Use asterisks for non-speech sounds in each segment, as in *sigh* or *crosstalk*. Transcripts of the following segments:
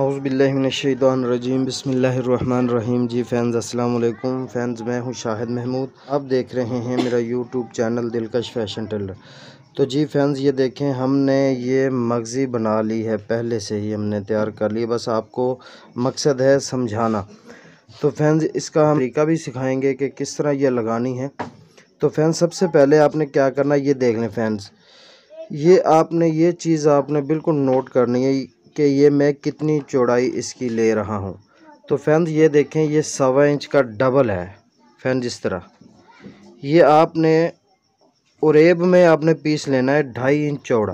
अज़बिल्लिमिनशैदरजीम बसमीम जी फैंस अस्सलाम वालेकुम फैंस मैं हूं शाहिद महमूद आप देख रहे हैं मेरा YouTube channel Dilkash fashion tailor तो जी फैंस ये देखें हमने ये मगज़ी बना ली है पहले से ही हमने तैयार कर ली बस आपको मकसद है समझाना तो फैंस इसका हम तरीका भी सिखाएंगे कि किस तरह ये लगानी है तो फैंस सबसे पहले आपने क्या करना ये देख लें फैंस ये आपने ये चीज़ आपने बिल्कुल नोट करनी है कि ये मैं कितनी चौड़ाई इसकी ले रहा हूँ तो फ्रेंड्स ये देखें ये सवा इंच का डबल है फ़ैन जिस तरह ये आपने उरेब में आपने पीस लेना है ढाई इंच चौड़ा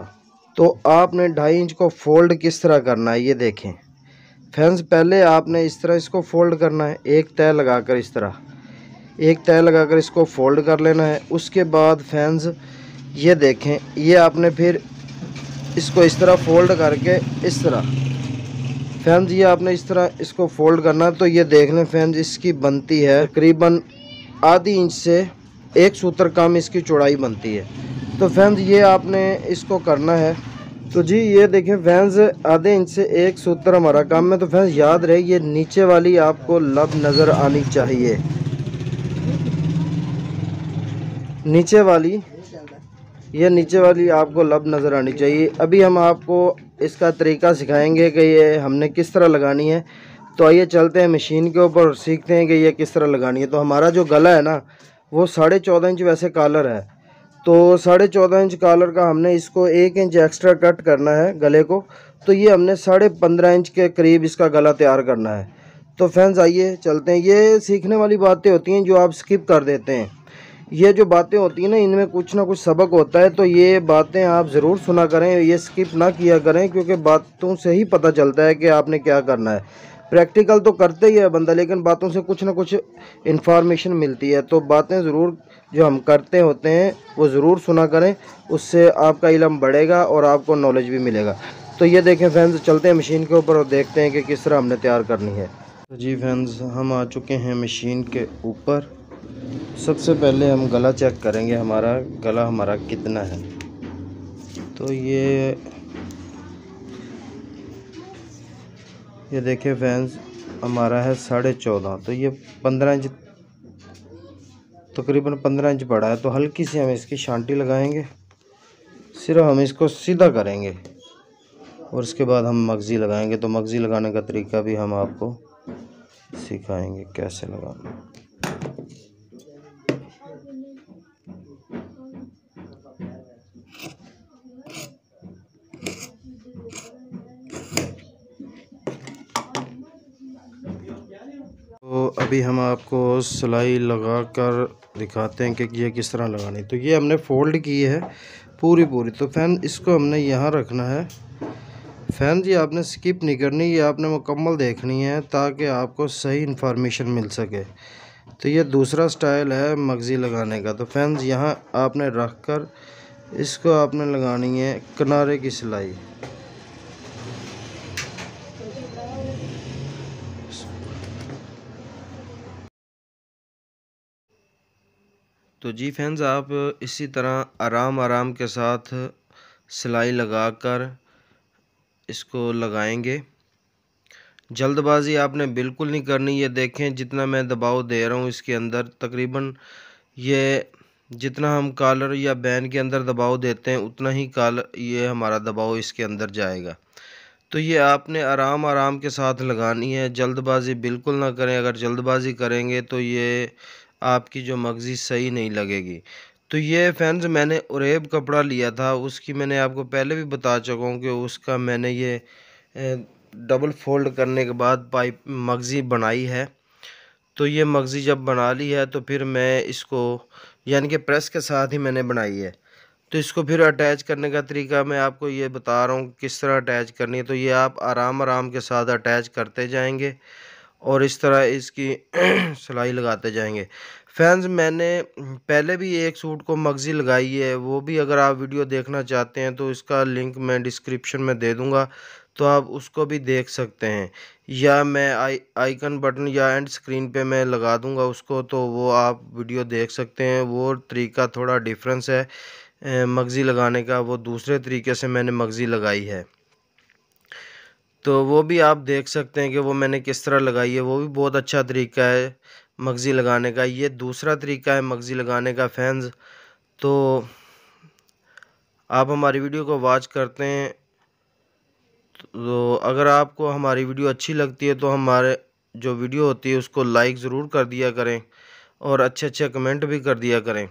तो आपने ढाई इंच को फोल्ड किस तरह करना है ये देखें फैंस पहले आपने इस तरह इसको फोल्ड करना है एक तय लगाकर इस तरह एक तय लगाकर इसको फोल्ड कर लेना है उसके बाद फैंस ये देखें ये आपने फिर इसको इस तरह फोल्ड करके इस तरह फैंस ये आपने इस तरह इसको फोल्ड करना तो ये देख लें फैंस इसकी बनती है तकरीबन आधी इंच से एक सूत्र कम इसकी चौड़ाई बनती है तो फैंस ये आपने इसको करना है तो जी ये देखें फैंस आधे इंच से एक सूत्र हमारा काम है तो फैंस याद रहे ये नीचे वाली आपको लब नज़र आनी चाहिए नीचे वाली ये नीचे वाली आपको लब नज़र आनी चाहिए अभी हम आपको इसका तरीका सिखाएंगे कि ये हमने किस तरह लगानी है तो आइए चलते हैं मशीन के ऊपर और सीखते हैं कि ये किस तरह लगानी है तो हमारा जो गला है ना वो साढ़े चौदह इंच वैसे कॉलर है तो साढ़े चौदह इंच कॉलर का हमने इसको एक इंच एक्स्ट्रा कट करना है गले को तो ये हमने साढ़े पंद्रह इंच के करीब इसका गला तैयार करना है तो फैंस आइए चलते हैं ये सीखने वाली बातें होती हैं जो आप स्किप कर देते हैं ये जो बातें होती हैं ना इनमें कुछ ना कुछ सबक होता है तो ये बातें आप ज़रूर सुना करें ये स्किप ना किया करें क्योंकि बातों से ही पता चलता है कि आपने क्या करना है प्रैक्टिकल तो करते ही है बंदा लेकिन बातों से कुछ ना कुछ इन्फॉर्मेशन मिलती है तो बातें ज़रूर जो हम करते होते हैं वो ज़रूर सुना करें उससे आपका इलम बढ़ेगा और आपको नॉलेज भी मिलेगा तो ये देखें फैंस चलते हैं मशीन के ऊपर और देखते हैं कि किस तरह हमने तैयार करनी है तो जी फैंस हम आ चुके हैं मशीन के ऊपर सबसे पहले हम गला चेक करेंगे हमारा गला हमारा कितना है तो ये ये देखिए फैंस हमारा है साढ़े चौदह तो ये पंद्रह इंच तकरीबन पंद्रह इंच बड़ा है तो हल्की सी हम इसकी शांटी लगाएंगे सिर्फ हम इसको सीधा करेंगे और उसके बाद हम मगज़ी लगाएंगे तो मगज़ी लगाने का तरीका भी हम आपको सिखाएंगे कैसे लगाना अभी हम आपको सिलाई लगा कर दिखाते हैं कि ये किस तरह लगानी तो ये हमने फोल्ड की है पूरी पूरी तो फैन इसको हमने यहाँ रखना है फैन जी आपने स्किप नहीं करनी ये आपने मुकम्मल देखनी है ताकि आपको सही इन्फॉर्मेशन मिल सके तो ये दूसरा स्टाइल है मगज़ी लगाने का तो फैन यहाँ आपने रख कर इसको आपने लगानी है किनारे की सिलाई तो जी फ्रेंड्स आप इसी तरह आराम आराम के साथ सिलाई लगाकर इसको लगाएंगे जल्दबाजी आपने बिल्कुल नहीं करनी ये देखें जितना मैं दबाव दे रहा हूँ इसके अंदर तकरीबन ये जितना हम कॉलर या बैन के अंदर दबाव देते हैं उतना ही कालर ये हमारा दबाव इसके अंदर जाएगा तो ये आपने आराम आराम के साथ लगानी है जल्दबाजी बिल्कुल ना करें अगर जल्दबाजी करेंगे तो ये आपकी जो मगज़ी सही नहीं लगेगी तो ये फैंस मैंने उरेब कपड़ा लिया था उसकी मैंने आपको पहले भी बता चुका हूँ कि उसका मैंने ये डबल फोल्ड करने के बाद पाइप मगज़ी बनाई है तो ये मगज़ी जब बना ली है तो फिर मैं इसको यानी कि प्रेस के साथ ही मैंने बनाई है तो इसको फिर अटैच करने का तरीका मैं आपको ये बता रहा हूँ किस तरह अटैच करनी है तो ये आप आराम आराम के साथ अटैच करते जाएंगे और इस तरह इसकी *clears throat* सिलाई लगाते जाएंगे फैंस मैंने पहले भी एक सूट को मगज़ी लगाई है वो भी अगर आप वीडियो देखना चाहते हैं तो इसका लिंक मैं डिस्क्रिप्शन में दे दूँगा तो आप उसको भी देख सकते हैं या मैं आई आइकन बटन या एंड स्क्रीन पे मैं लगा दूंगा उसको तो वो आप वीडियो देख सकते हैं वो तरीका थोड़ा डिफरेंस है मगज़ी लगाने का वो दूसरे तरीके से मैंने मगज़ी लगाई है तो वो भी आप देख सकते हैं कि वो मैंने किस तरह लगाई है वो भी बहुत अच्छा तरीका है मगज़ी लगाने का ये दूसरा तरीका है मगज़ी लगाने का फैंस तो आप हमारी वीडियो को वॉच करते हैं तो अगर आपको हमारी वीडियो अच्छी लगती है तो हमारे जो वीडियो होती है उसको लाइक ज़रूर कर दिया करें और अच्छे अच्छे कमेंट भी कर दिया करें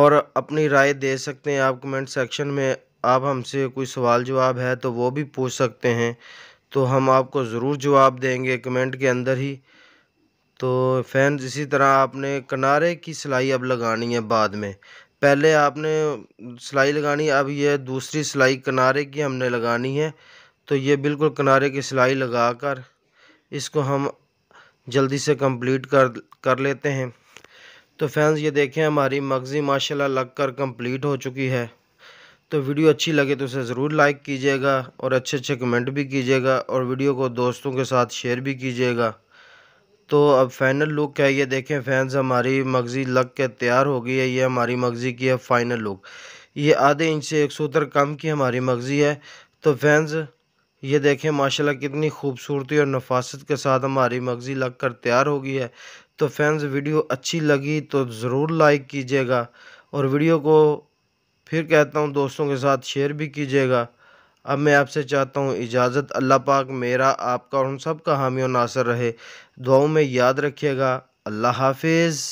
और अपनी राय दे सकते हैं आप कमेंट सेक्शन में आप हमसे कोई सवाल जवाब है तो वो भी पूछ सकते हैं तो हम आपको ज़रूर जवाब देंगे कमेंट के अंदर ही तो फैन इसी तरह आपने किनारे की सिलाई अब लगानी है बाद में पहले आपने सिलाई लगानी अब ये दूसरी सिलाई किनारे की हमने लगानी है तो ये बिल्कुल किनारे की सिलाई लगा कर इसको हम जल्दी से कंप्लीट कर कर लेते हैं तो फैंस ये देखें हमारी मगज़ी माशाल्लाह लग कर कम्प्लीट हो चुकी है तो वीडियो अच्छी लगे तो उसे ज़रूर लाइक कीजिएगा और अच्छे अच्छे कमेंट भी कीजिएगा और वीडियो को दोस्तों के साथ शेयर भी कीजिएगा तो अब फाइनल लुक है ये देखें फैंस हमारी मगज़ी लग के तैयार हो गई है ये हमारी मगज़ी की है फ़ाइनल लुक ये आधे इंच से एक सूतर कम की हमारी मगज़ी है तो फैंस ये देखें माशाल्लाह कितनी खूबसूरती और नफासत के साथ हमारी मगज़ी लग कर तैयार हो गई है तो फैंस वीडियो अच्छी लगी तो ज़रूर लाइक कीजिएगा और वीडियो को फिर कहता हूँ दोस्तों के साथ शेयर भी कीजिएगा अब मैं आपसे चाहता हूँ इजाज़त अल्लाह पाक मेरा आपका और उन सब का हामी और नासर रहे दुआओं में याद रखिएगा अल्लाह हाफिज़